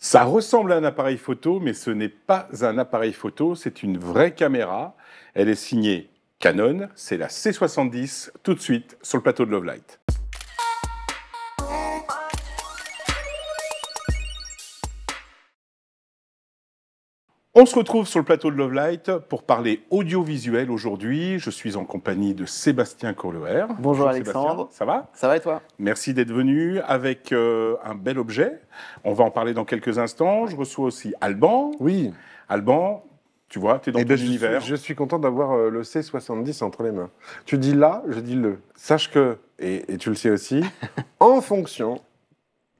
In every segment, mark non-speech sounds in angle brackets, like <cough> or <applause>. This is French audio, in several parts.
Ça ressemble à un appareil photo, mais ce n'est pas un appareil photo, c'est une vraie caméra. Elle est signée Canon, c'est la C70, tout de suite sur le plateau de Lovelight. On se retrouve sur le plateau de Lovelight pour parler audiovisuel aujourd'hui. Je suis en compagnie de Sébastien Courleur. Bonjour, Alexandre. Ça va Ça va et toi Merci d'être venu avec euh, un bel objet. On va en parler dans quelques instants. Je reçois aussi Alban. Oui. Alban, tu vois, tu es dans un eh ton ben, univers. Je suis, content d'avoir euh, le C70 entre les mains. Tu dis là, je dis le. Sache que, et tu le sais aussi, <laughs> en fonction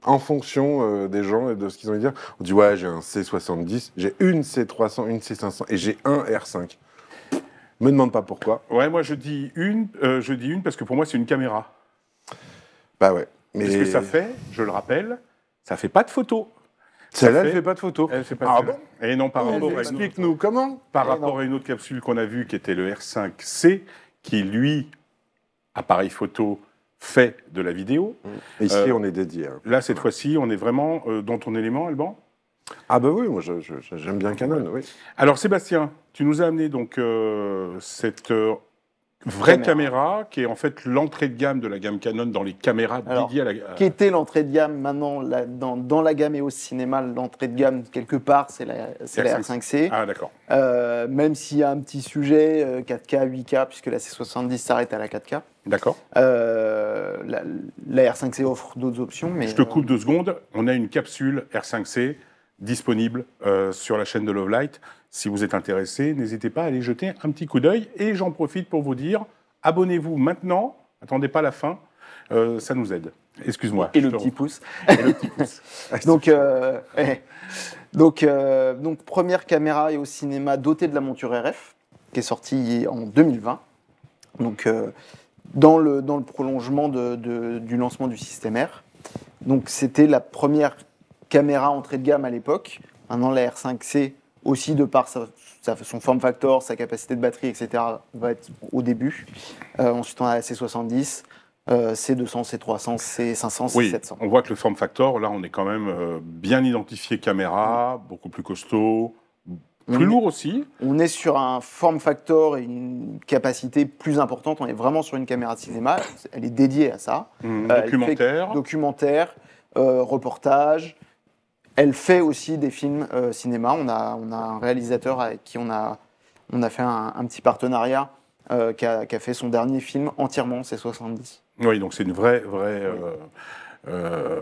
en fonction euh, des gens et de ce qu'ils ont à dire. On dit ouais, j'ai un C70, j'ai une C300, une C500 et j'ai un R5. Me demande pas pourquoi. Ouais, moi je dis une, euh, je dis une parce que pour moi c'est une caméra. Bah ouais. Mais ce que ça fait, je le rappelle, ça fait pas de photos. Celle-là, elle ne fait pas de photos. Elle fait pas ah de... bon Et eh non, eh, rapport Explique-nous comment Par rapport à une autre capsule qu'on a vue qui était le R5C, qui lui, appareil photo fait de la vidéo. ici, euh, on est dédié. Hein. Là, cette fois-ci, on est vraiment euh, dans ton élément, Alban Ah ben oui, moi j'aime bien Canon, oui. Alors Sébastien, tu nous as amené donc euh, cette Vraie caméra. qui est en fait l'entrée de gamme de la gamme Canon dans les caméras dédiées à la. Qui était l'entrée de gamme maintenant dans, dans, la gamme et au cinéma, l'entrée de gamme quelque part, c'est la, la, R5C. Ah d'accord. Euh, même s'il y a un petit sujet 4K, euh, 8K, puisque la C70 s'arrête à la 4K. D'accord. Euh, la, la, R5C offre d'autres options, mais. Je te coupe deux secondes. On a une capsule R5C disponible sur la chaîne de Lovelight. Si vous êtes intéressé, n'hésitez pas à aller jeter un petit coup d'œil. Et j'en profite pour vous dire, abonnez-vous maintenant, attendez pas la fin, euh, ça nous aide. Excuse-moi. Et, le petit pouce. <laughs> donc, euh, donc, euh, donc, première caméra et au cinéma dotée de la monture RF, qui est sortie en 2020. Donc, dans, le, dans le prolongement de, du lancement du système R. Donc, c'était la première caméra entrée de gamme à l'époque. Maintenant, la R5C aussi de par son form factor, sa capacité de batterie, etc., va être au début. Euh, ensuite, on a la C70, C200, C300, C500, C700. On voit que le form factor, là, on est quand même euh, bien identifié caméra, beaucoup plus costaud, plus lourd aussi. On est sur un form factor et une capacité plus importante. On est vraiment sur une caméra de cinéma. Elle est dédiée à ça. Mmh, euh, documentaire. Documentaire, reportage elle fait aussi des films euh, cinéma. On a, on a un réalisateur avec qui on a, on a fait un, petit partenariat euh, qui, a, fait son dernier film entièrement, c'est 70. Oui, donc c'est une vraie, vraie. Euh, euh,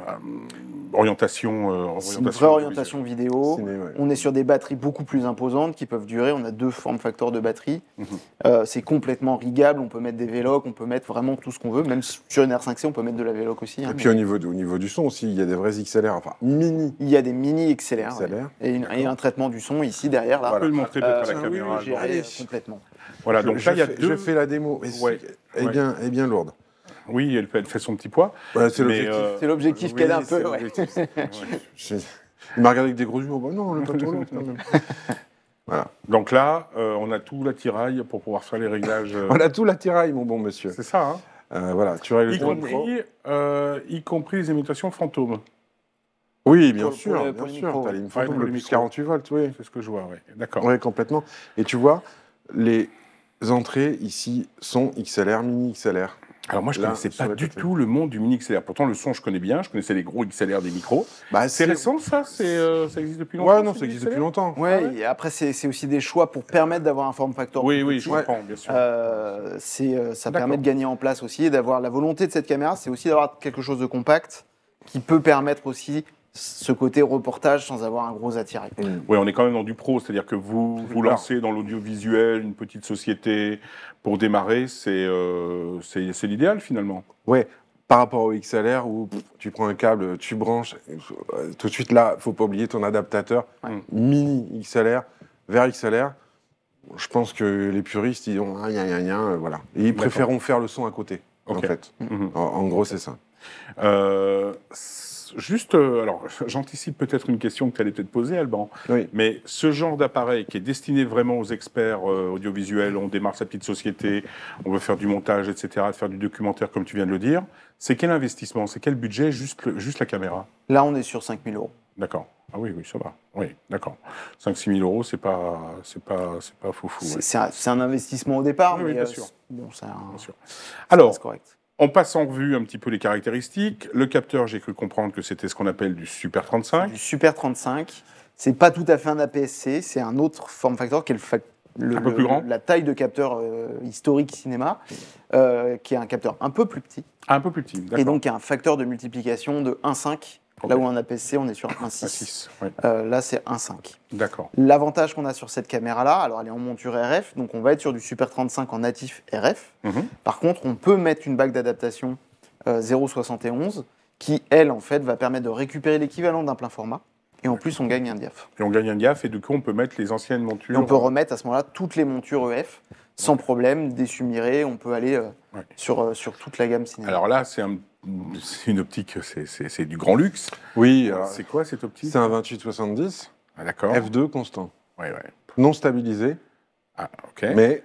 orientation, orientation, euh, une vraie orientation vidéo. On est sur des batteries beaucoup plus imposantes qui peuvent durer. On a deux formes facteurs de batterie. Mhm. Euh, c'est complètement rigable. On peut mettre des vélocs, on peut mettre vraiment tout ce qu'on veut. Même sur une R5C, on peut mettre de la véloc aussi. Hein, et puis au, niveau niveau du son aussi, il y a des vrais XLR, enfin mini. Il y a des mini XLR. Et, un traitement du son ici derrière. Là. On peut le montrer à la caméra. complètement. Voilà, donc je, là, il y a deux... je fais la démo. et bien, bien lourde. Oui, elle, fait son petit poids. Euh, c'est l'objectif. qu'elle a un peu. <laughs> Il m'a regardé avec des gros yeux. Bah non, le patron. <laughs> Voilà. Donc là, euh, on a tout l'attirail pour pouvoir faire les réglages. Euh. <laughs> on a tout l'attirail, mon bon monsieur. C'est ça. Hein voilà, tu y, compris, y compris les imitations fantômes. Oui, bien sûr, bien sûr. T'as une fantômes ouais, le 48 volts, oui. C'est ce que je vois, D'accord. Oui, complètement. Et tu vois, les entrées ici sont XLR, mini XLR. Alors moi, je ne connaissais pas du tout le monde du mini XLR. Pourtant, le son, je connais bien. Je connaissais les gros XLR des micros. Bah, c'est récent, ça euh, Ça existe depuis longtemps Oui, non, ça existe depuis longtemps. Oui, ah Et après, c'est aussi des choix pour permettre d'avoir un form factor. Oui, oui, je comprends, bien sûr. Euh, euh, ça permet de gagner en place aussi et d'avoir la volonté de cette caméra, c'est aussi d'avoir quelque chose de compact qui peut permettre aussi ce côté reportage sans avoir un gros attirail. Mm. Oui, on est quand même dans du pro, c'est-à-dire que vous vous lancez dans l'audiovisuel, une petite société, pour démarrer, c'est euh, l'idéal finalement. Oui, par rapport au XLR où tu prends un câble, tu branches, euh, tout de suite là, faut pas oublier ton adaptateur mini XLR vers XLR. Je pense que les puristes, ils ont rien, euh, voilà. Et ils préféreront faire le son à côté, en fait. Mm-hmm. en, gros, c'est ça. Euh, juste, euh, alors <laughs> j'anticipe peut-être une question que tu allais peut-être poser, Alban, mais ce genre d'appareil qui est destiné vraiment aux experts euh, audiovisuels, on démarre sa petite société, on veut faire du montage, etc., faire du documentaire comme tu viens de le dire, c'est quel investissement, c'est quel budget, juste, juste la caméra Là, on est sur 000 euros. D'accord. Ah oui, oui, ça va. Oui, d'accord. 5-6 000 euros, c'est pas, c'est pas, c'est pas foufou. C'est, un, investissement au départ, mais bien, euh, sûr. Bon, un, Alors, correct. On passe en revue un petit peu les caractéristiques. Le capteur, j'ai cru comprendre que c'était ce qu'on appelle du Super 35. Du Super 35. C'est pas tout à fait un APS-C, c'est un autre form factor qui est le, plus grand. la taille de capteur euh, historique cinéma, euh, qui est un capteur un peu plus petit. Un peu plus petit, d'accord. Et donc qui a un facteur de multiplication de 1,5 Là où un APC, on est sur 1,6. 6. Euh, là, c'est 1,5. D'accord. L'avantage qu'on a sur cette caméra-là, alors elle est en monture RF, donc on va être sur du Super 35 en natif RF. Mhm. Par contre, on peut mettre une bague d'adaptation 0,71 euh, qui, elle, en fait, va permettre de récupérer l'équivalent d'un plein format. Et en plus, on gagne un diaph. Et on gagne un diaph, et du coup, on peut mettre les anciennes montures. on peut remettre à ce moment-là toutes les montures EF, sans problème, des désumirées. On peut aller euh, sur, sur toute la gamme cinéma. Alors là, c'est un c'est une optique, c'est du grand luxe. Oui. C'est quoi cette optique C'est un 2870. 70 ah, D'accord. F2 constant. Oui, oui. Non stabilisé. Ah, ok. Mais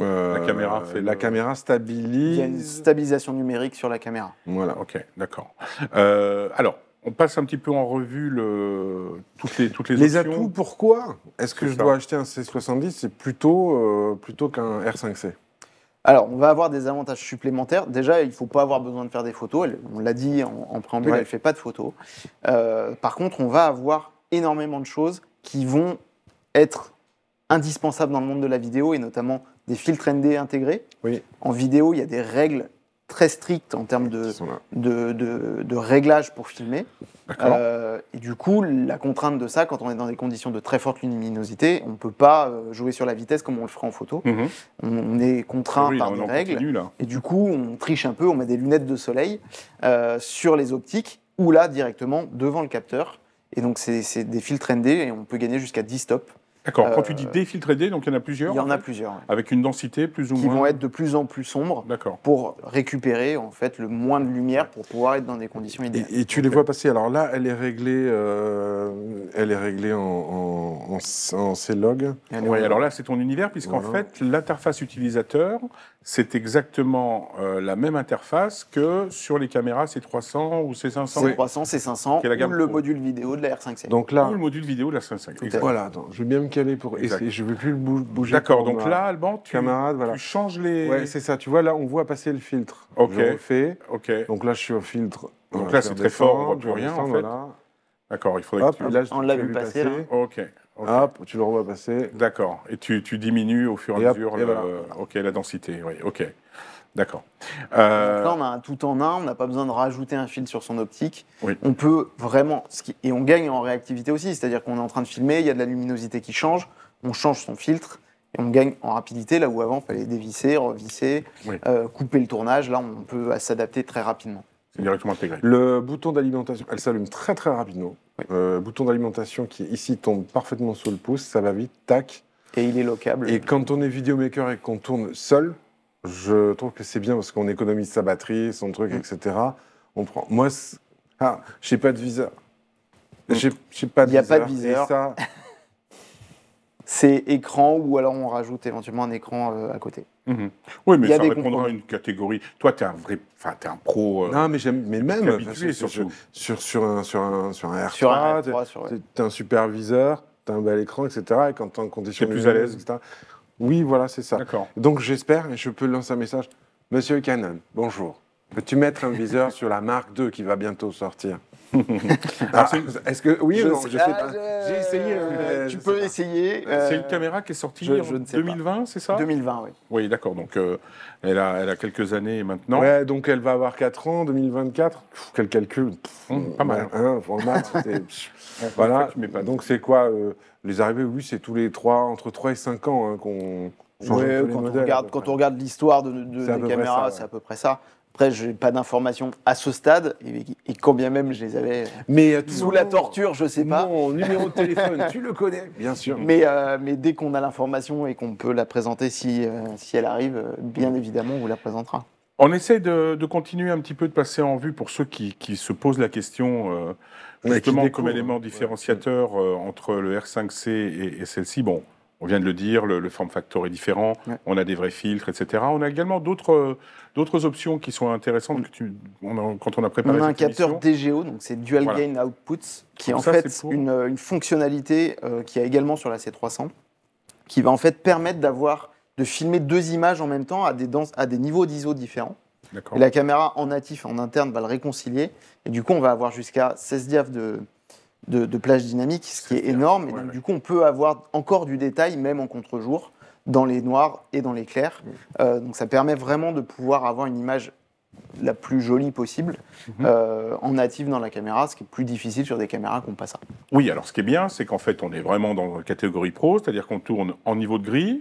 euh, la caméra La caméra stabilise. Il y a une stabilisation numérique sur la caméra. Voilà, ok, d'accord. Euh, alors, on passe un petit peu en revue le... toutes les toutes les, atouts. Pourquoi est-ce que je dois acheter un C70 C'est plutôt euh, plutôt qu'un R5C. Alors, on va avoir des avantages supplémentaires. Déjà, il ne faut pas avoir besoin de faire des photos. on l'a dit en, préambule, elle ne fait pas de photos. Euh, par contre, on va avoir énormément de choses qui vont être indispensables dans le monde de la vidéo et notamment des filtres ND intégrés. En vidéo, il y a des règles très strict en termes de, de, réglages pour filmer. Euh, et du coup, la contrainte de ça, quand on est dans des conditions de très forte luminosité, on ne peut pas euh, jouer sur la vitesse comme on le ferait en photo. Mhm. on, est contraint par des règles. et du coup, on triche un peu, on met des lunettes de soleil euh, sur les optiques ou là directement devant le capteur. Et donc, c'est des filtres ND et on peut gagner jusqu'à 10 stops. D'accord. Quand tu euh, dis défiltrer donc il y en a plusieurs Il y en, a plusieurs. Avec une densité plus ou moins. Qui vont être de plus en plus sombres pour récupérer en fait le moins de lumière pour pouvoir être dans des conditions idéales. Et, tu les vois euh, passer. Alors là, elle est réglée, euh, elle est réglée en, en, C-Log. Oui, alors là, c'est ton univers, puisqu'en fait, l'interface utilisateur, c'est exactement euh, la même interface que sur les caméras C300 ou C500. C300, C500, la ou le module vidéo de la R5C. Donc là, Ou le module vidéo de la r 5 Voilà, je vais bien me caler pour essayer. Je ne veux plus le bouger. D'accord, donc là, Alban, tu, Camarade, tu changes les... Ouais, c'est ça. Tu vois, là, on voit passer le filtre. Ok. Je refais. Ok, Donc là, je suis au filtre. Donc euh, là, c'est très fort, on voit plus rien, en fait. D'accord, il faudrait que On l'a vu passer, là. Ok, tu le revois passer. D'accord. Et tu, diminues au fur et, à mesure la densité. Oui, ok. D'accord. Euh, on a un tout en un, on n'a pas besoin de rajouter un fil sur son optique. On peut vraiment. et on gagne en réactivité aussi, c'est-à-dire qu'on est en train de filmer, il y a de la luminosité qui change, on change son filtre et on gagne en rapidité, là où avant, il fallait dévisser, revisser, euh, couper le tournage. Là, on peut s'adapter très rapidement directement intégré. Le bouton d'alimentation, elle s'allume très très rapidement. le euh, bouton d'alimentation qui ici tombe parfaitement sous le pouce, ça va vite, tac. Et il est locable Et quand on est vidéomaker et qu'on tourne seul, je trouve que c'est bien parce qu'on économise sa batterie, son truc, mm. etc. On prend. Moi, ah, j'ai pas de viseur. Mm. J'ai pas de Il n'y a pas de viseur. ça, <laughs> c'est écran ou alors on rajoute éventuellement un écran euh, à côté. Mhm. Oui, mais ça répondra à une catégorie. Toi, tu es un vrai, enfin, es un pro. Euh, non, mais j'aime, mais même sur, sur, sur, sur, un, sur R3, tu un, es un superviseur, tu as un bel écran, etc. Et quand tu es en condition es plus à l'aise, etc. Oui, voilà, c'est ça. Donc j'espère, et je peux lancer un message. Monsieur Canon, bonjour. Peux-tu mettre un viseur sur la marque 2 qui va bientôt sortir <laughs> ah, Est-ce que oui je, sais, pas. Ah, J'ai essayé. Hein. Euh, euh, tu peux essayer. Euh, c'est une caméra qui est sortie en 2020, c'est ça 2020, oui. Oui, d'accord. Donc elle a, elle a quelques années maintenant. donc elle va avoir 4 ans, 2024. quel calcul hum, Pas mal. Hein, <laughs> voilà. donc c'est quoi les arrivées Oui, c'est tous les 3 entre 3 et 5 ans hein, qu'on. quand, on regarde, quand on regarde l'histoire de, de des c'est à peu près ça. Après, je n'ai pas d'informations à ce stade, et, combien quand bien même je les avais euh, mais, euh, sous la torture, je ne sais pas. Mon numéro de téléphone, tu le connais, bien sûr. Mais, euh, dès qu'on a l'information et qu'on peut la présenter, si, si elle arrive, bien évidemment, on vous la présentera. On essaie de, de, continuer un petit peu de passer en vue pour ceux qui, qui se posent la question, justement, comme élément différenciateur entre le R5C et, et celle-ci. Bon, on vient de le dire, le, form factor est différent, on a des vrais filtres, etc. On a également euh, d'autres options qui sont intéressantes que on a, quand on a préparé. un capteur DGO, donc c'est Dual Gain Outputs, qui est en fait une, fonctionnalité euh, qui a également sur la C300, qui va en fait permettre d'avoir de filmer deux images en même temps à des, à des niveaux d'ISO différents. la caméra en natif, en interne, va le réconcilier. Et du coup, on va avoir jusqu'à 16 diaphs de, de, plage dynamique, ce qui est, énorme. Et du coup, on peut avoir encore du détail, même en contre-jour, dans les noirs et dans les clairs. Euh, donc, ça permet vraiment de pouvoir avoir une image la plus jolie possible mhm. euh, en native dans la caméra, ce qui est plus difficile sur des caméras qu'on passe pas ça. Oui, alors ce qui est bien, c'est qu'en fait, on est vraiment dans la catégorie pro, c'est-à-dire qu'on tourne en niveau de gris,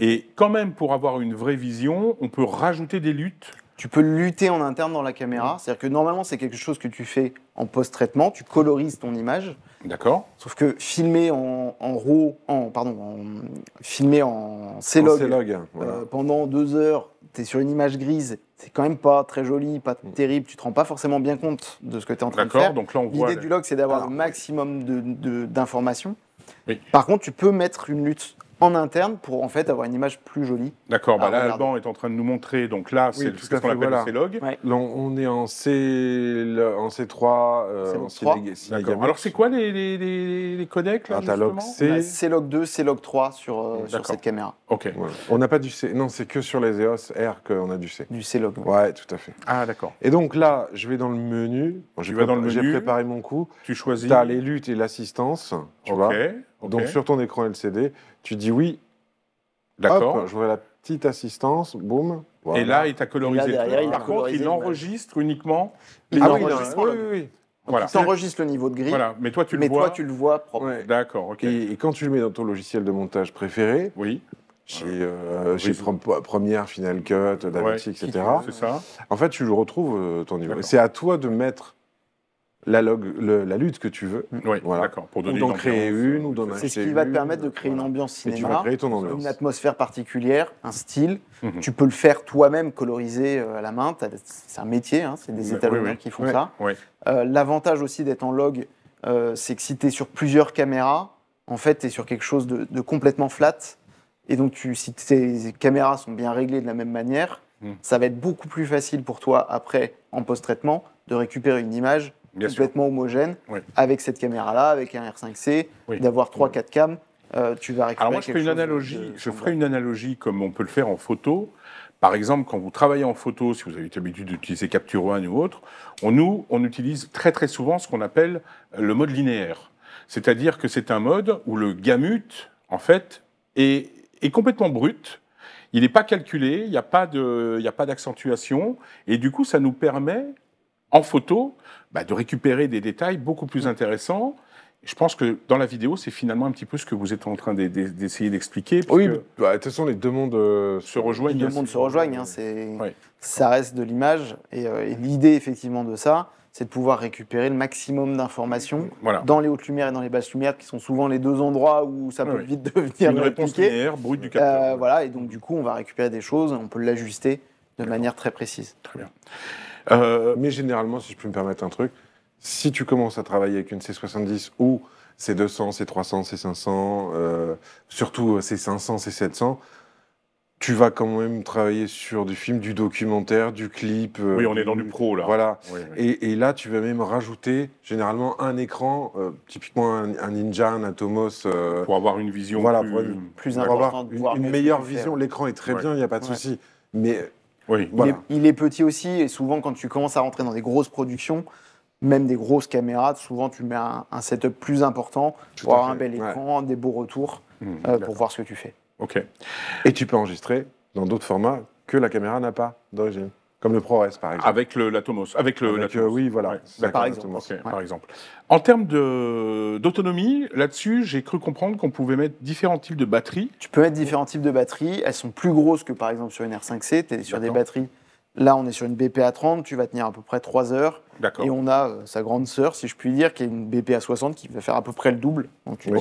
Et quand même, pour avoir une vraie vision, on peut rajouter des luttes tu peux lutter en interne dans la caméra. C'est-à-dire que normalement, c'est quelque chose que tu fais en post-traitement, tu colorises ton image. D'accord. Sauf que filmer en, en RAW, en, pardon, filmer en Clog, log euh, pendant deux heures, tu es sur une image grise, c'est quand même pas très joli, pas mm. terrible, tu te rends pas forcément bien compte de ce que tu es en train de faire. donc L'idée du log, c'est d'avoir un le maximum d'informations. De, Par contre, tu peux mettre une lutte en interne pour en fait avoir une image plus jolie. D'accord, bah ah, là Alban est en train de nous montrer, donc là c'est tout ce qu'on appelle le C-Log. On est en, c, en C3, euh, Alors c'est quoi les, les, les, codecs bah, C-Log 2, C-Log 3 sur, euh, cette caméra. Ok. On n'a pas du C, non c'est que sur les EOS R qu'on a du C. Du C-Log. Ouais. tout à fait. Ah d'accord. Et donc là, je vais dans le menu, menu. j'ai préparé, mon coup. Tu choisis. Tu as les luttes et l'assistance, tu donc sur ton écran LCD, tu dis oui. D'accord. Je vois la petite assistance, boum. Et là, il t'a colorisé. Par contre, il enregistre uniquement les ah, hein. oui, oui, oui. le niveau de gris, Voilà. Mais toi, tu le Toi, tu le vois propre. D'accord. ok. Et, quand tu le mets dans ton logiciel de montage préféré, oui. chez, euh, euh Première, Final Cut, DaVinci, etc. ça. En fait, tu le retrouves euh, ton niveau. C'est à toi de mettre la, log, la lutte que tu veux. Oui, d'accord. Pour ou d'en créer une, ou d'en C'est ce qui va te permettre de créer une ambiance cinéma. Une atmosphère particulière, un style. Mhm. Tu peux le faire toi-même, coloriser euh, à la main. C'est un métier, hein, c'est des établissements qui font ça. Euh, l'avantage aussi d'être en log, euh, c'est que si tu es sur plusieurs caméras, en fait, tu es sur quelque chose de, complètement flat. Et donc, tu, si tes caméras sont bien réglées de la même manière, mhm. ça va être beaucoup plus facile pour toi, après, en post-traitement, de récupérer une image complètement homogène avec cette caméra-là, avec un R5C, d'avoir 3-4 cams. Euh, tu vas récupérer Alors moi, je, une analogie, je ferai une analogie comme on peut le faire en photo. Par exemple, quand vous travaillez en photo, si vous avez l'habitude d'utiliser Capture One ou autre, on, nous, on utilise très très souvent ce qu'on appelle le mode linéaire. C'est-à-dire que c'est un mode où le gamut, en fait, est, est complètement brut. Il n'est pas calculé, il n'y a pas d'accentuation. Et du coup, ça nous permet en photo, bah, de récupérer des détails beaucoup plus mm. intéressants. Je pense que dans la vidéo, c'est finalement un petit peu ce que vous êtes en train d'essayer d'expliquer. Oui, bah, bah, de toute façon, les deux mondes euh, se rejoignent. Les deux mondes se rejoignent. Hein, ça reste de l'image. Euh, et, l'idée, effectivement, de ça, c'est de pouvoir récupérer le maximum d'informations dans les hautes lumières et dans les basses lumières, qui sont souvent les deux endroits où ça peut vite <laughs> devenir une réponse linéaire, du capteur. Euh, voilà, et donc du coup, on va récupérer des choses, on peut l'ajuster de manière très précise. Très bien. Euh, mais généralement, si je peux me permettre un truc, si tu commences à travailler avec une C70 ou C200, C300, C500, surtout C500, euh, C700, tu vas quand même travailler sur du film, du documentaire, du clip. Euh, oui, on est dans du pro là. Voilà. Et, là, tu vas même rajouter généralement un écran, typiquement un, Ninja, un Atomos. pour avoir une vision plus, plus, Pour importante, une, meilleure vision. L'écran est très bien, il n'y a pas de souci. Mais il, est, petit aussi, et souvent quand tu commences à rentrer dans des grosses productions, même des grosses caméras, souvent tu mets un, setup plus important pour avoir un bel écran, des beaux retours mmh, euh, pour voir ce que tu fais. Ok. Et tu peux enregistrer dans d'autres formats que la caméra n'a pas d'origine. Comme le ProRes, par exemple. Avec le, l'Atomos. Avec le, euh, oui, voilà. par, exemple. En termes d'autonomie, là-dessus, j'ai cru comprendre qu'on pouvait mettre différents types de batteries. Tu peux mettre différents types de batteries. Elles sont plus grosses que, par exemple, sur une R5C. Tu es sur des batteries. Là, on est sur une BPA 30. Tu vas tenir à peu près 3 heures. Et on a euh, sa grande sœur, si je puis dire, qui est une BPA 60 qui va faire à peu près le double. Donc, tu euh,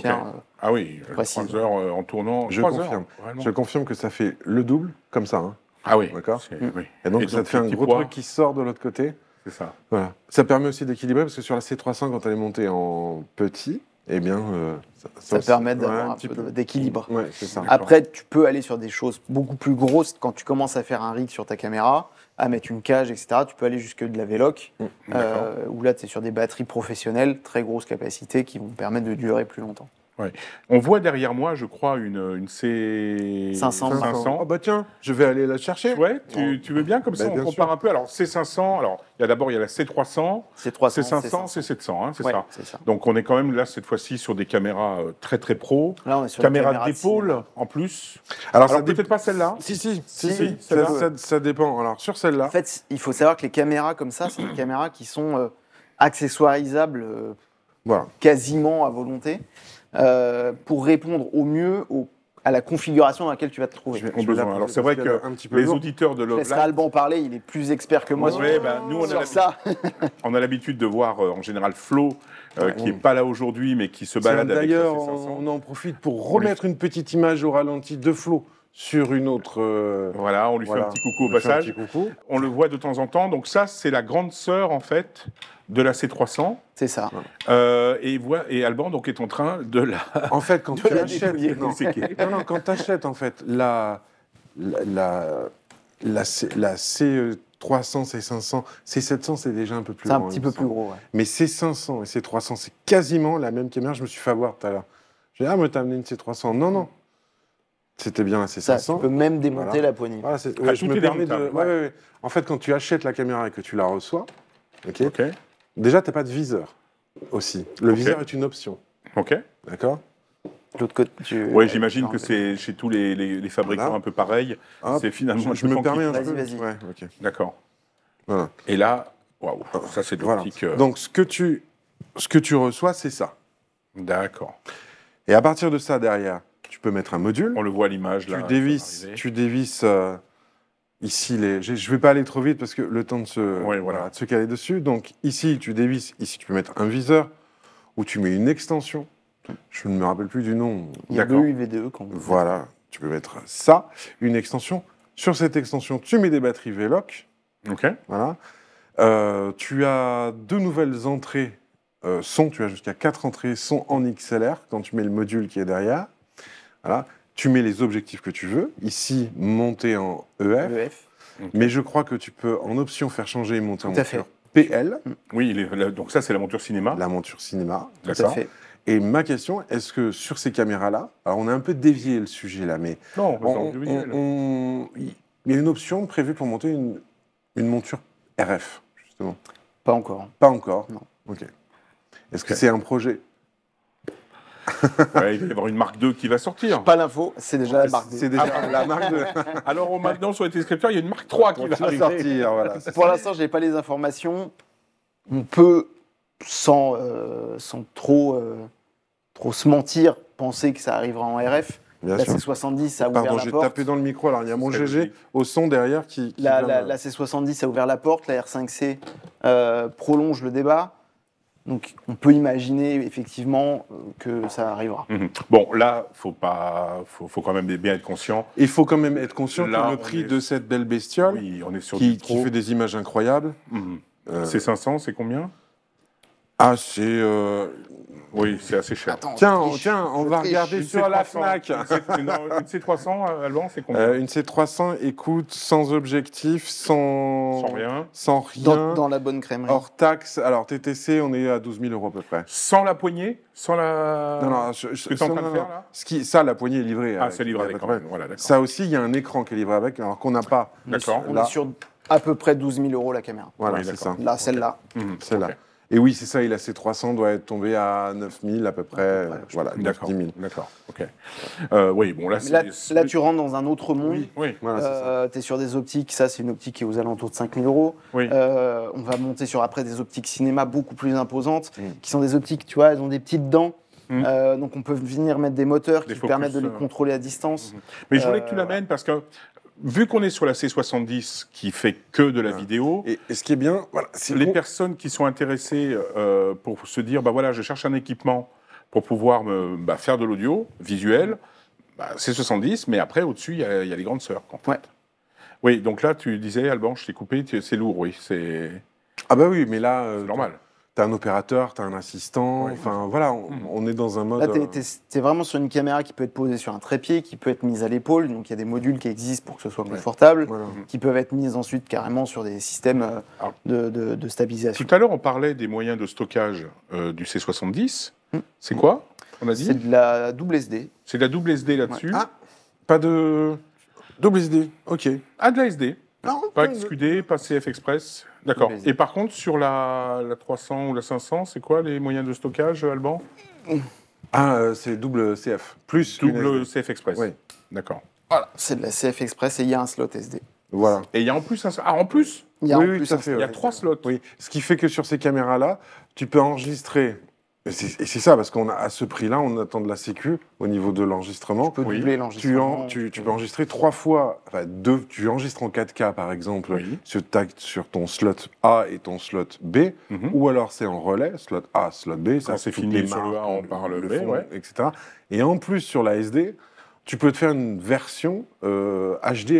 ah oui, 3 heures en tournant. Je confirme. je confirme que ça fait le double, comme ça. Hein. Ah oui. D'accord Et donc, ça te fait un gros truc qui sort de l'autre côté. C'est ça. Voilà. Ça permet aussi d'équilibrer parce que sur la C300, quand elle est montée en petit, eh bien, euh, ça, permet d'avoir un, petit peu, d'équilibre. Mm, Après, tu peux aller sur des choses beaucoup plus grosses quand tu commences à faire un rig sur ta caméra, à mettre une cage, etc. Tu peux aller jusque de la Vloc mm, euh, où là, tu es sur des batteries professionnelles, très grosses capacités qui vont permettre de durer plus longtemps. On voit derrière moi, je crois, une, C... 500. 500. Ah bah tiens, je vais aller la chercher. Ouais, tu, veux bien Comme bah, ça, on compare un peu. Alors, C500, alors, il y a d'abord, il y a la C300, c C500, c 700 hein, c'est ça. Donc, on est quand même là, cette fois-ci, sur des caméras euh, très, très pro. Là, on est sur caméras caméra d'épaule, en plus. Alors, ça peut-être pas celle-là. Si, si, si, si, ça, dépend. Alors, sur celle-là. En fait, il faut savoir que les caméras comme ça, c'est des caméras qui sont euh, accessoirisables euh, voilà. quasiment à volonté. Euh, pour répondre au mieux au, à la configuration dans laquelle tu vas te trouver. Je vais Alors c'est vrai que les auditeurs de Love Live... Alban parler, il est plus expert que moi sur, bah, nous, on a ça. <laughs> on a l'habitude de voir euh, en général Flo, euh, ah qui n'est pas là aujourd'hui, mais qui se balade avec D'ailleurs, on en profite pour remettre une petite image au ralenti de Flo sur une autre. Euh, voilà, on lui fait un petit coucou au passage. On le voit de temps en temps. Donc ça, c'est la grande sœur en fait de la C300. C'est ça. Euh, et, et Alban donc est en train de la. En fait, quand <laughs> tu achètes, non. non, non, quand achètes en fait la la la, la, la C 300, C500, C700, c'est déjà un peu plus gros. C'est un petit peu plus gros, ouais. Mais C500 et C300, c'est quasiment la même caméra. Je me suis fait avoir tout à l'heure. J'ai dit, ah, mais t'as amené une C300. Non, non, c'était bien, c'est ça. Tu peux même démonter la poignée. En fait, quand tu achètes la caméra et que tu la reçois, déjà, tu n'as pas de viseur aussi. Le viseur est une option. OK. D'accord L'autre côté. Oui, j'imagine que c'est chez tous les, fabricants un peu pareil. C'est finalement. Je, me permets un peu. Vas-y, D'accord. Et là, ça c'est l'optique. Euh. Donc ce que tu, ce que tu reçois, c'est ça. D'accord. Et à partir de ça, derrière, tu peux mettre un module. On le voit à l'image, Tu dévisses, tu euh, ici les... Je ne vais pas aller trop vite parce que le temps de se, de caler dessus. Donc ici, tu dévisses. Ici, tu peux mettre un viseur ou tu mets une extension. Je ne me rappelle plus du nom. Il y a deux UVDE quand même. Voilà, tu peux mettre ça, une extension. Sur cette extension, tu mets des batteries VLOC. OK. Voilà. Euh, tu as deux nouvelles entrées euh, son. Tu as jusqu'à quatre entrées son en XLR quand tu mets le module qui est derrière. Tu mets les objectifs que tu veux. Ici, monter en EF. E mais je crois que tu peux, en option, faire changer et monter en monture PL. Mm. Oui, donc ça, c'est la monture cinéma. La monture cinéma. fait. Et ma question, est-ce que sur ces caméras-là, alors on a un peu dévié le sujet là, mais non, on, il y a une option prévue pour monter une, monture RF, justement. Pas encore. Pas encore. Non. Ok. Est-ce que c'est un projet <laughs> il va y avoir une marque 2 qui va sortir. Pas l'info, c'est déjà la marque 2. Ah, <laughs> alors, maintenant, sur les téléscripteurs, il y a une marque 3 qui va, sortir. <laughs> Pour l'instant, je n'ai pas les informations. On peut, sans, euh, sans trop, euh, trop se mentir, penser que ça arrivera en RF. la C70 a ouvert la porte. j'ai tapé dans le micro, alors il y a mon GG au son derrière qui. la, C70 a ouvert la porte, la R5C euh, prolonge le débat. Donc on peut imaginer effectivement euh, que ça arrivera. Mhm. Bon, là, faut pas, faut, faut, quand même bien être conscient. Il faut quand même être conscient que le prix de cette belle bestiole, qui, fait des images incroyables. Mhm. Euh, c'est 500, c'est combien Ah, c'est euh, oui, c'est assez cher. tiens, on, tiens, on va regarder sur la FNAC. Une, C300, euh, Alban, c'est combien euh, Une C300 écoute sans objectif, sans... rien. Sans Dans, la bonne crèmerie. Hors taxe. Alors, TTC, on est à 12 000 euros à peu près. Sans la poignée Sans la... Non, non, ce en train de faire, là qui, Ça, la poignée est livrée. Ah, euh, c'est livré avec, quand même. ça aussi, il y a un écran qui est livré avec, alors qu'on n'a pas. D'accord. On est sur à peu près 12 000 euros la caméra. Voilà, c'est ça. Là, celle-là. Mmh, celle-là. Et oui, c'est ça, il a ses 300, doit être tombé à 9000 à peu près, voilà, D'accord, ok. Euh, oui, bon, là, là, tu rentres dans un autre monde. Oui, oui Tu euh, es sur des optiques, ça, c'est une optique qui est aux alentours de 5000 euros. Euh, on va monter sur après des optiques cinéma beaucoup plus imposantes, hmm. qui sont des optiques, tu vois, elles ont des petites dents. Hmm. donc on peut venir mettre des moteurs qui permettent de les contrôler à distance. Hmm. Mais je voulais que tu l'amènes parce que vu qu'on est sur la C70 qui fait que de la vidéo, et, ce qui est bien, les personnes qui sont intéressées euh, pour se dire, bah voilà, je cherche un équipement pour pouvoir me, bah, faire de l'audio visuel, bah, C70, mais après au-dessus il y, a les grandes sœurs. Ouais. Oui, donc là tu disais, Alban, je t'ai coupé, c'est lourd, oui, c'est. Ah bah oui, mais là. Euh, normal. T'as un opérateur, t'as un assistant, enfin voilà, hmm. on, est dans un mode. Là, euh, t'es, vraiment sur une caméra qui peut être posée sur un trépied, qui peut être mise à l'épaule, donc il y a des modules qui existent pour que ce soit confortable, hmm. qui peuvent être mises ensuite carrément sur des systèmes euh, de, stabilisation. Tout à l'heure, on parlait des moyens de stockage euh, du C70. Hmm. C'est quoi on a dit C'est de la double SD. C'est de la double SD là-dessus. Ah, pas de. Double SD, ok. Ah, de la SD pas XQD, pas euh, CF Express. D'accord. Et par contre, sur la, 300 ou la 500, c'est quoi les moyens de stockage, euh, Alban Ah, euh, c'est double CF. Plus Double CF Express. Oui. D'accord. Voilà, c'est de la CF Express et il y a un slot SD. Voilà. Et il y a en plus un... Ah, en plus Il y a, oui, il y a trois slots. Oui. Ce qui fait que sur ces caméras-là, tu peux enregistrer et c'est ça, parce qu'à ce prix-là, on attend de la Sécu au niveau de l'enregistrement. Tu peux doubler l'enregistrement. Tu, peux enregistrer trois fois, enfin deux, tu enregistres en 4K par exemple, sur ton slot A et ton slot B, mhm. ou alors c'est en relais, slot A, slot B, ça c'est fini sur le A, on parle le, fond, etc. Et en plus sur la SD, tu peux te faire une version HD euh,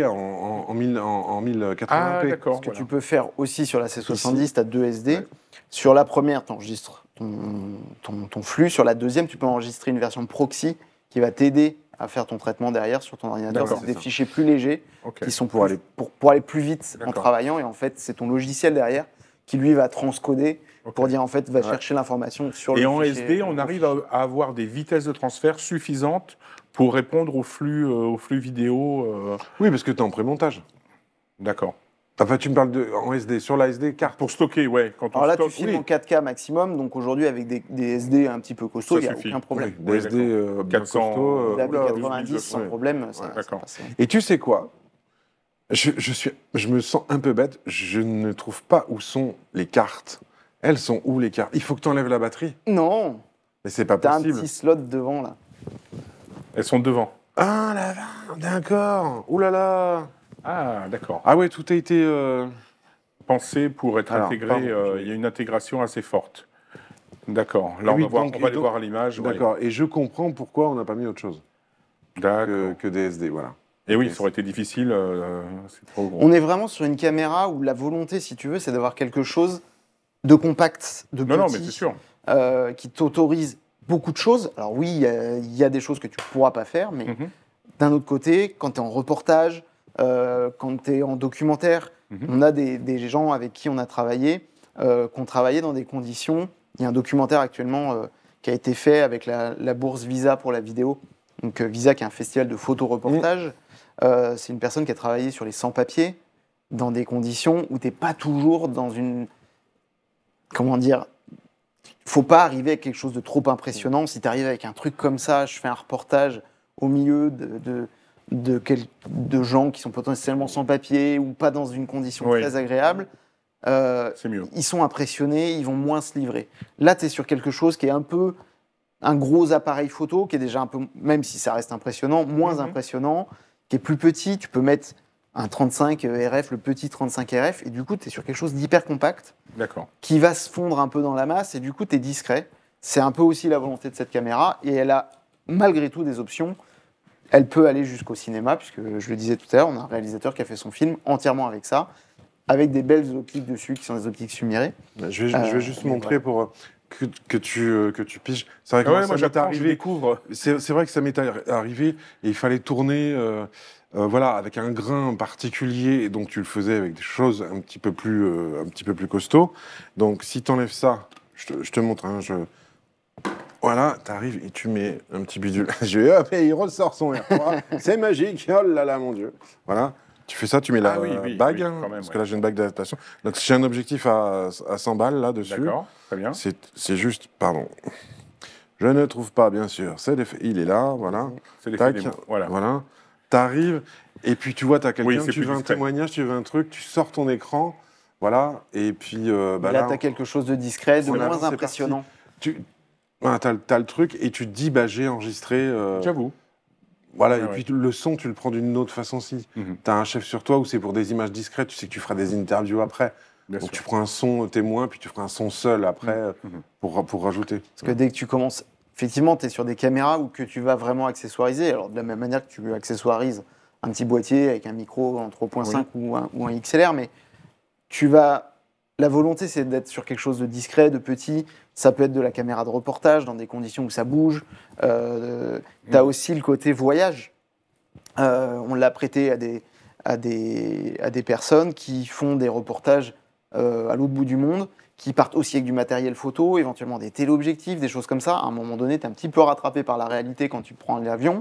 en, 1080p. Ah, ce que tu peux faire aussi sur la C70, tu as deux SD. Sur la première, tu enregistres ton, ton, flux. Sur la deuxième, tu peux enregistrer une version proxy qui va t'aider à faire ton traitement derrière sur ton ordinateur. C'est des fichiers plus légers qui sont pour, aller, pour, aller plus vite en travaillant. Et en fait, c'est ton logiciel derrière qui, lui, va transcoder pour dire, en fait, va chercher l'information sur le Et en SD, on arrive à avoir des vitesses de transfert suffisantes pour répondre au flux, euh, au flux vidéo. Euh, oui, parce que tu es en pré-montage. D'accord. Enfin, tu me parles de, en SD, sur la SD, carte. Pour stocker, ouais. Quand Alors là, tu filmes en 4K maximum, donc aujourd'hui, avec des, SD un petit peu costauds, il n'y a aucun problème. des SD 400, euh, costauds, euh, 90 sans problème, D'accord. Et tu sais quoi je, suis, je me sens un peu bête, je ne trouve pas où sont les cartes. Elles sont où les cartes Il faut que tu enlèves la batterie. Non Mais c'est pas possible. T'as un petit slot devant, là. Elles sont devant. Ah, là, là d'accord Ouh là là ah, d'accord. Ah ouais, tout a été euh, pensé pour être intégré. Euh, il y a une intégration assez forte. D'accord. Là, on, va, voir, l'image. D'accord. Et je comprends pourquoi on n'a pas mis autre chose que, que des voilà. Et oui, ça aurait été difficile. Euh, on est vraiment sur une caméra où la volonté, si tu veux, c'est d'avoir quelque chose de compact, de petit, qui t'autorise beaucoup de choses. Alors oui, il y, a des choses que tu pourras pas faire, mais mhm. d'un autre côté, quand tu es en reportage, euh, quand tu es en documentaire, mhm. on a des, gens avec qui on a travaillé, qu'on euh, qui ont travaillé dans des conditions. Il y a un documentaire actuellement euh, qui a été fait avec la, bourse Visa pour la vidéo. Donc Visa qui est un festival de photo-reportage C'est une personne qui a travaillé sur les sans-papiers dans des conditions où tu n'es pas toujours dans une... Comment dire faut pas arriver à quelque chose de trop impressionnant. Si tu arrives avec un truc comme ça, je fais un reportage au milieu de de, gens qui sont potentiellement sans papier ou pas dans une condition très agréable. Euh, ils sont impressionnés, ils vont moins se livrer. Là, tu es sur quelque chose qui est un peu un gros appareil photo, qui est déjà un peu, même si ça reste impressionnant, moins mhm. impressionnant, qui est plus petit. Tu peux mettre un 35 RF, le petit 35 RF, et du coup, tu es sur quelque chose d'hyper compact, qui va se fondre un peu dans la masse, et du coup, tu es discret. C'est un peu aussi la volonté de cette caméra, et elle a malgré tout des options elle peut aller jusqu'au cinéma, puisque je le disais tout à l'heure, on a un réalisateur qui a fait son film entièrement avec ça, avec des belles optiques dessus, qui sont des optiques sumérées. Bah, je, vais, euh, juste montrer pour euh, que, tu, euh, que tu piges. C'est vrai que ah ça m'est arrivé. C'est vrai que ça m'est arrivé et il fallait tourner. voilà, avec un grain particulier, et donc tu le faisais avec des choses un petit peu plus, un petit peu plus costauds. Donc si tu enlèves ça, je te, montre, hein, voilà, t'arrives et tu mets un petit bidule. <laughs> Je hop, et il ressort son R3. <laughs> c'est magique. Oh là là, mon Dieu. Voilà. Tu fais ça, tu mets la ah bague, hein, parce que là j'ai une bague d'adaptation. Donc j'ai un objectif à, à 100 balles là-dessus. D'accord, très bien. C'est juste, pardon. Je ne trouve pas, bien sûr. C'est Il est là, voilà. C'est Tac, des voilà. Tu T'arrives, et puis tu vois, t'as quelqu'un, tu veux un témoignage, tu veux un truc, tu sors ton écran, voilà, et puis... Euh, bah là, t'as quelque chose de discret, de moins impressionnant. Tu, Ouais, t'as, le truc et tu te dis, bah, j'ai enregistré. Euh, J'avoue. Voilà, et ah puis le son, tu le prends d'une autre façon aussi. Mhm. Tu as un chef sur toi ou c'est pour des images discrètes, tu sais que tu feras des mhm. interviews après. Donc tu prends un son témoin, puis tu feras un son seul après mhm. euh, pour, pour rajouter. Parce que dès que tu commences, effectivement, tu es sur des caméras ou que tu vas vraiment accessoiriser. Alors, de la même manière que tu accessoirises un petit boîtier avec un micro en 3.5 ou, ou un XLR, mais tu vas la volonté, c'est d'être sur quelque chose de discret, de petit. Ça peut être de la caméra de reportage dans des conditions où ça bouge. Euh, tu as mm. aussi le côté voyage. Euh, on l'a prêté à des, à, à des personnes qui font des reportages euh, à l'autre bout du monde, qui partent aussi avec du matériel photo, éventuellement des téléobjectifs, des choses comme ça. À un moment donné, tu es un petit peu rattrapé par la réalité quand tu prends l'avion,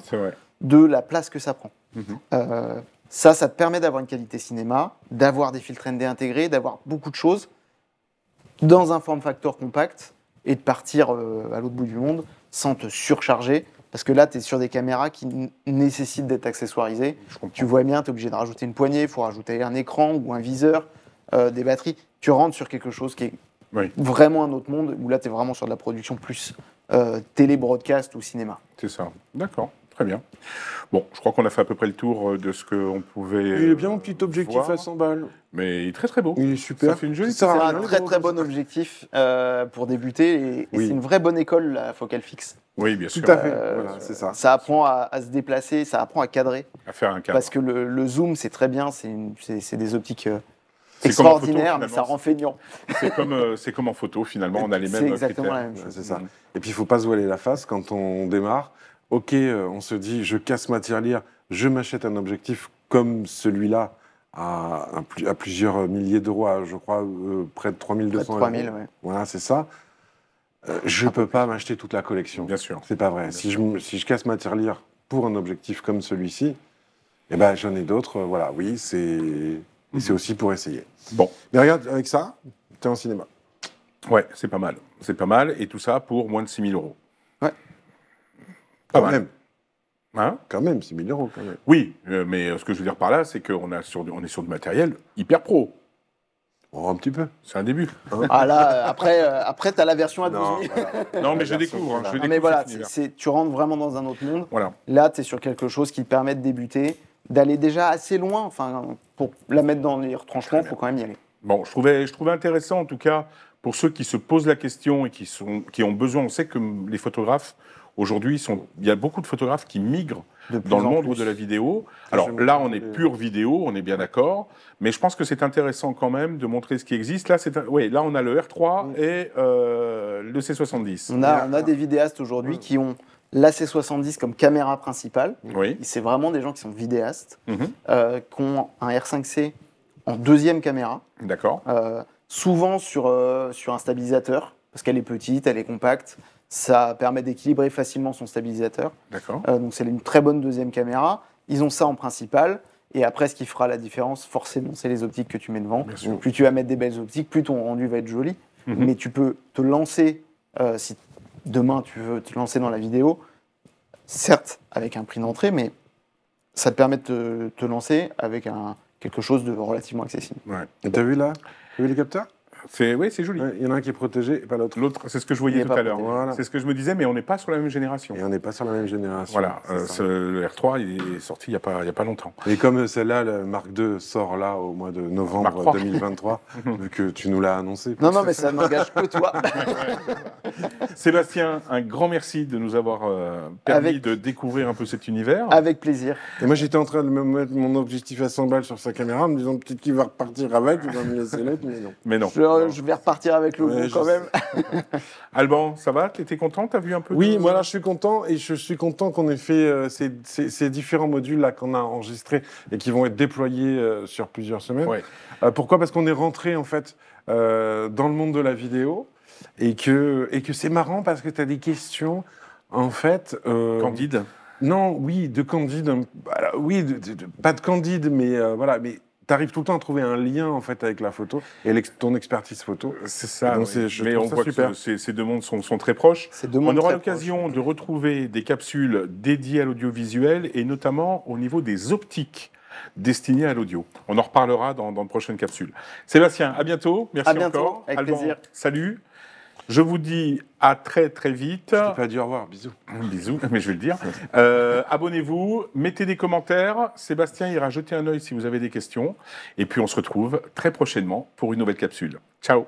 de la place que ça prend. Mm-hmm. Euh, ça, ça te permet d'avoir une qualité cinéma, d'avoir des filtres ND intégrés, d'avoir beaucoup de choses dans un form factor compact et de partir euh, à l'autre bout du monde sans te surcharger. Parce que là, tu es sur des caméras qui nécessitent d'être accessoirisées. Tu vois bien, tu es obligé de rajouter une poignée, il faut rajouter un écran ou un viseur, euh, des batteries. Tu rentres sur quelque chose qui est vraiment un autre monde, où là, tu es vraiment sur de la production plus euh, télé, broadcast ou cinéma. C'est ça, d'accord. Très bien. Bon, je crois qu'on a fait à peu près le tour euh, de ce qu'on pouvait. Il est bien mon petit objectif à 100 balles. Mais il est très très beau. Il est super. Ça fait une jolie C'est un très très bon objectif euh, pour débuter et, c'est une vraie bonne école la focale fixe. Oui, bien sûr. Tout à fait. Euh, c'est ça. Ça apprend à, se déplacer, ça apprend à cadrer. À faire un cadre. Parce que le, zoom, c'est très bien, c'est des optiques. extraordinaires. mais ça rend feignant. C'est comme, c'est en photo, finalement, <laughs> on a les mêmes. C'est exactement la même chose. C'est ça. Mhm. Et puis, il ne faut pas se voiler la face quand on démarre ok, euh, on se dit, je casse ma tirelire, je m'achète un objectif comme celui-là à, plusieurs milliers d'euros, je crois, euh, près de 3200 près 3000, oui. Voilà, c'est ça. Euh, je ne peux pas m'acheter toute la collection. Bien sûr. C'est pas vrai. Si je, casse ma tirelire pour un objectif comme celui-ci, eh ben, j'en ai d'autres. Voilà, oui, c'est mhm. aussi pour essayer. Bon. Mais regarde, avec ça, tu es en cinéma. Ouais, c'est pas mal. C'est pas mal. Et tout ça pour moins de 6000 euros quand même. Hein quand même, c'est 000 euros quand même. Oui, euh, mais euh, ce que je veux dire par là, c'est qu'on a sur, on est sur du matériel hyper pro. Oh, un petit peu. C'est un début. Ah, ah là, euh, après, après tu as la version à 12 000. <laughs> Non, mais je découvre, hein, mais voilà, tu rentres vraiment dans un autre monde. Voilà. Là, tu es sur quelque chose qui te permet de débuter, d'aller déjà assez loin. Enfin, pour la mettre dans les retranchements, il faut quand même y aller. Bon, je trouvais, je trouvais intéressant, en tout cas, pour ceux qui se posent la question et qui, sont, qui ont besoin, on sait que les photographes Aujourd'hui, il y a beaucoup de photographes qui migrent dans le monde de la vidéo. Alors là, on est pure vidéo, on est bien d'accord, mais je pense que c'est intéressant quand même de montrer ce qui existe. Là, c'est oui, là on a le R3 mm. et euh, le C70. On a, on a des vidéastes aujourd'hui qui ont la C70 comme caméra principale. Oui. C'est vraiment des gens qui sont vidéastes, mhm. euh, qui ont un R5C en deuxième caméra. D'accord. Euh, souvent sur, sur un stabilisateur, parce qu'elle est petite, elle est compacte. Ça permet d'équilibrer facilement son stabilisateur. D'accord. Euh, donc c'est une très bonne deuxième caméra. Ils ont ça en principal. Et après, ce qui fera la différence, forcément, c'est les optiques que tu mets devant. plus tu vas mettre des belles optiques, plus ton rendu va être joli. Mhm. Mais tu peux te lancer, euh, si demain tu veux te lancer dans la vidéo, certes avec un prix d'entrée, mais ça te permet de te, lancer avec un, quelque chose de relativement accessible. Ouais. as vu là vu les capteurs c'est oui, c'est joli. Il y en a un qui est protégé et pas l'autre. L'autre, c'est ce que je voyais tout à l'heure. C'est ce que je me disais, mais on n'est pas sur la même génération. Et on n'est pas sur la même génération. Voilà, euh, le R3 il est sorti il n'y a, pas, y a pas longtemps. Et comme euh, celle-là, le Mark II sort là au mois de novembre 2023, <laughs> vu que tu nous l'as annoncé. Non, non, mais ça n'engage que toi. <laughs> Sébastien, un grand merci de nous avoir euh, permis de découvrir un peu cet univers. Avec plaisir. Et moi, j'étais en train de me mettre mon objectif à 100 balles sur sa caméra, en me disant peut-être qu'il va repartir avec, il va me laisser mais non. Mais non je vais repartir avec le quand même. <laughs> Alban, ça va Tu étais content tu as vu un peu Oui, moi là, je suis content et je suis content qu'on ait fait euh, ces, différents modules là qu'on a enregistrés et qui vont être déployés euh, sur plusieurs semaines. Euh, pourquoi Parce qu'on est rentré en fait dans le monde de la vidéo et que et que c'est marrant parce que tu as des questions en fait. Candide. Non, oui, de Candide. oui, pas de Candide, mais voilà, mais tu arrives tout le temps à trouver un lien en fait avec la photo et ton expertise photo. C'est ça. Mais on voit que ces, deux mondes sont, très proches. on aura l'occasion de retrouver des capsules dédiées à l'audiovisuel et notamment au niveau des optiques destinées à l'audio. On en reparlera dans, dans, de prochaines Sébastien, à bientôt. Merci bientôt, encore. Avec plaisir. Salut. Je vous dis à très très vite. Je pas au revoir, bisous. bisous, mais je vais le dire. Euh, abonnez-vous, mettez des commentaires. Sébastien ira jeter un œil si vous avez des questions. Et puis on se retrouve très prochainement pour une nouvelle capsule. Ciao